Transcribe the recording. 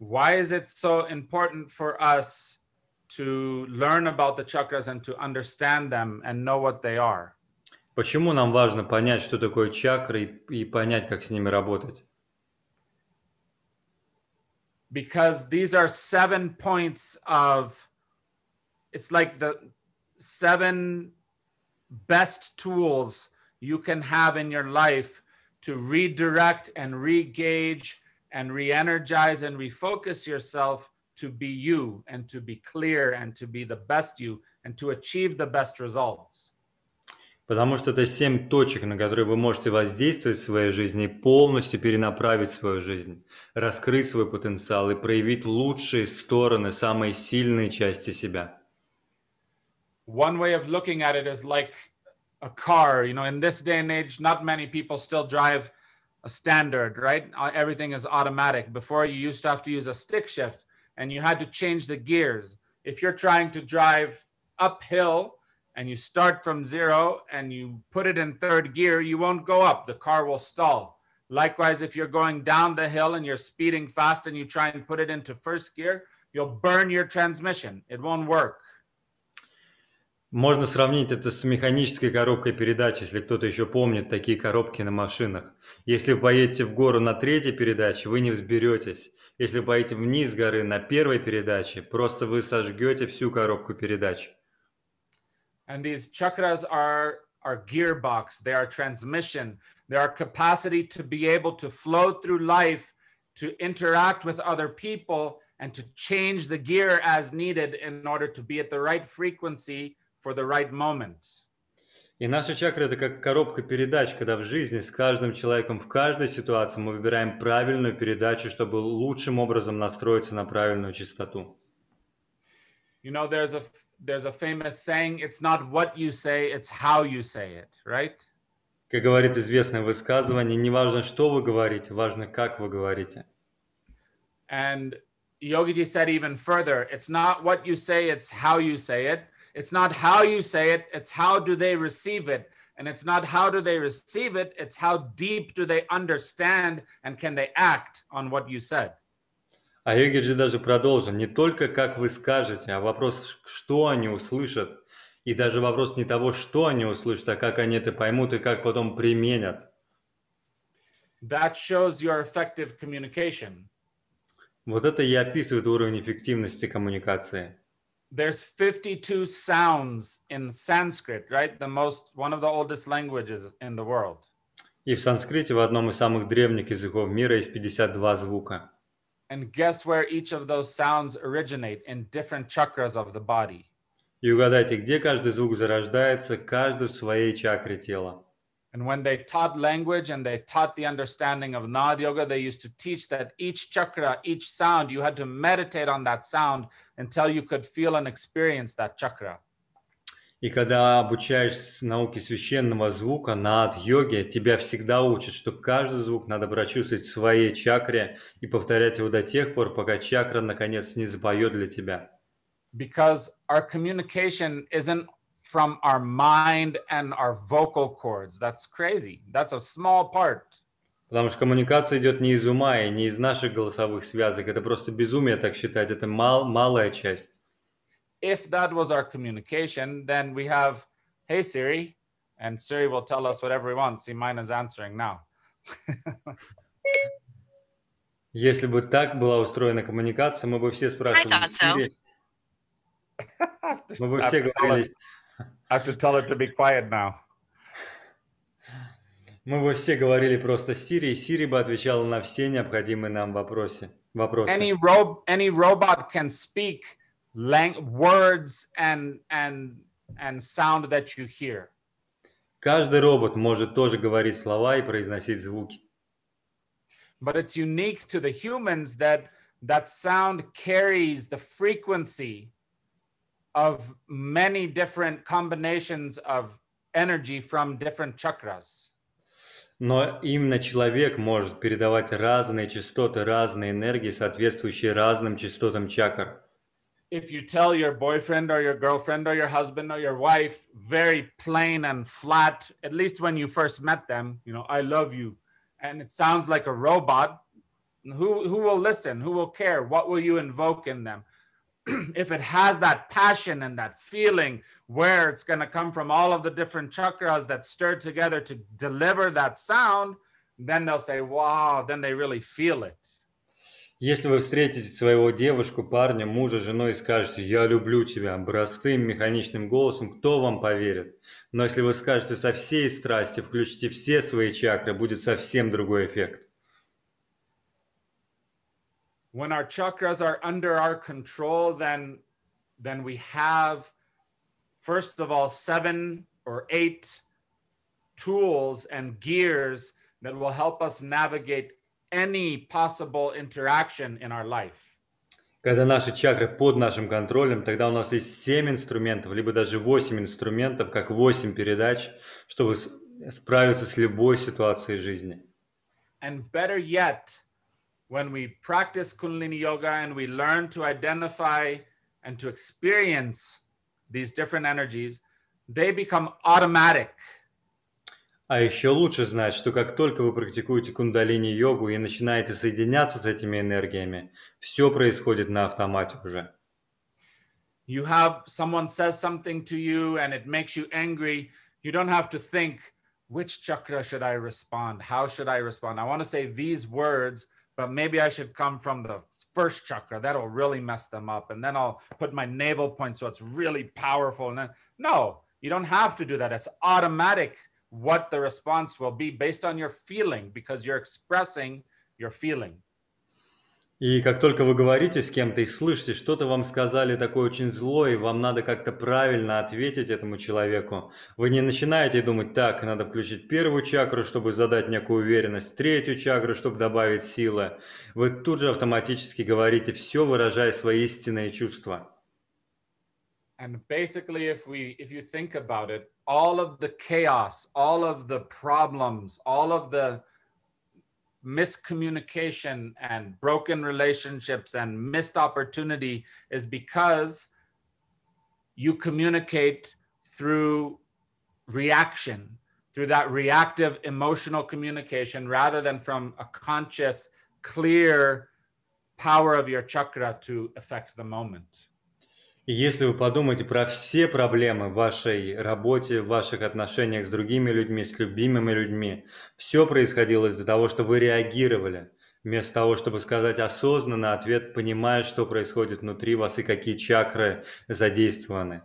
why is it so important for us to learn about the chakras and to understand them and know what they are? Почему нам важно понять, что такое чакры и, понять, как с ними работать? Because these are seven points of it's like the seven best tools you can have in your life to redirect and regauge and re-energize and refocus yourself to be you and to be clear and to be the best you and to achieve the best results. Потому что это семь точек, на которые вы можете воздействовать в своей жизни полностью перенаправить свою жизнь, раскрыть свой потенциал и проявить лучшие стороны, самые сильные части себя. One way of looking at it is like a car. You know, in this day and age, not many people still drive – a standard, right? Uh, everything is automatic. Before you used to have to use a stick shift and you had to change the gears. If you're trying to drive uphill and you start from zero and you put it in third gear, you won't go up. The car will stall. Likewise, if you're going down the hill and you're speeding fast and you try and put it into first gear, you'll burn your transmission. It won't work. Можно сравнить это с механической коробкой передач, если кто-то еще помнит такие коробки на машинах. Если вы поедете в гору на третьей передаче, вы не взберетесь. Если вы поедете вниз горы на первой передаче, просто вы сожгете всю коробку передач. And these chakras are, our gearbox, they are transmission, they are capacity to be able to flow through life, to interact with other people, and to change the gear as needed in order to be at the right frequency for the right moment. И наша чакра – это как коробка передач, когда в жизни с каждым человеком в каждой ситуации мы выбираем правильную передачу, чтобы лучшим образом настроиться на правильную частоту. You know, there's a, there's a famous saying, it's not what you say, it's how you say it, right? Как говорит известное высказывание, не важно, что вы говорите, важно, как вы говорите. And Yogiji said even further, it's not what you say, it's how you say it – It's not how you say it, it's how do they receive it. And it's not how do they receive it, it's how deep do they understand and can they act on what you said. А Йогиджи даже продолжил, не только как вы скажете, а вопрос, что они услышат, и даже вопрос не того, что они услышат, а как они это поймут и как потом применят. That shows your effective communication. Вот это и описывает уровень эффективности коммуникации there's 52 sounds in Sanskrit, right? The most one of the oldest languages in the world. И в санскрите, в одном из самых древних языков мира, есть 52 звука. And guess where each of those sounds originate in different chakras of the body. И угадайте, где каждый звук зарождается, каждый в своей чакре тела. And when they taught language and they taught the understanding of Nad Yoga, they used to teach that each chakra, each sound, you had to meditate on that sound until you could feel and experience that chakra. И когда обучаешься науке священного звука над йоге, тебя всегда учат, что каждый звук надо прочувствовать в своей чакре и повторять его до тех пор, пока чакра наконец не запоет для тебя. Because our communication isn't from our mind and our vocal cords. That's crazy. That's a small part. Потому что коммуникация идет не из ума и не из наших голосовых связок. Это просто безумие так считать. Это мал, малая часть. If that was our communication, then we have, hey Siri, and Siri will tell us whatever we want. See, mine is answering now. Если бы так была устроена коммуникация, мы бы все спрашивали Siri. Мы бы все говорили, I have to tell her to be quiet now. Мы бы все говорили просто Siri, и Siri бы отвечала на все необходимые нам вопросы. вопросы. Any, ro any robot can speak words and, and, and sound that you hear. Каждый робот может тоже говорить слова и произносить звуки. But it's unique to the humans that that sound carries the frequency of many different combinations of energy from different chakras. Но именно человек может передавать разные частоты, разные энергии, соответствующие разным частотам чакр. If you tell your boyfriend or your girlfriend or your husband or your wife very plain and flat, at least when you first met them, you know, I love you, and it sounds like a robot, who, who will listen? Who will care? What will you invoke in them? if it has that passion and that feeling where it's going to come from all of the different chakras that stir together to deliver that sound, then they'll say, wow, then they really feel it. Если вы встретите своего девушку, парня, мужа, жену и скажете «Я люблю тебя» простым механичным голосом, кто вам поверит? Но если вы скажете со всей страстью, включите все свои чакры, будет совсем другой эффект when our chakras are under our control, then, then we have, first of all, seven or eight tools and gears that will help us navigate any possible interaction in our life. Когда наши чакры под нашим контролем, тогда у нас есть семь инструментов, либо даже восемь инструментов, как восемь передач, чтобы справиться с любой ситуацией жизни. And better yet, when we practice Kundalini Yoga and we learn to identify and to experience these different energies, they become automatic. А еще лучше знать, что как только вы практикуете кундалини-йогу и начинаете соединяться с этими энергиями, все происходит на автомате уже. You have someone says something to you and it makes you angry. You don't have to think, which chakra should I respond? How should I respond? I want to say these words – but maybe I should come from the first chakra. That'll really mess them up. And then I'll put my navel point so it's really powerful. And then, no, you don't have to do that. It's automatic what the response will be based on your feeling because you're expressing your feeling. И как только вы говорите с кем-то и слышите, что-то вам сказали такое очень злое, и вам надо как-то правильно ответить этому человеку, вы не начинаете думать, так, надо включить первую чакру, чтобы задать некую уверенность, третью чакру, чтобы добавить силы. Вы тут же автоматически говорите все, выражая свои истинные чувства. And basically, if we, if you think about it, all of the chaos, all of the problems, all of the miscommunication and broken relationships and missed opportunity is because you communicate through reaction, through that reactive emotional communication rather than from a conscious, clear power of your chakra to affect the moment. Если вы подумаете про все проблемы в вашей работе, в ваших отношениях с другими людьми, с любимыми людьми, все происходило из-за того, что вы реагировали, вместо того, чтобы сказать осознанно ответ, понимая, что происходит внутри вас и какие чакры задействованы.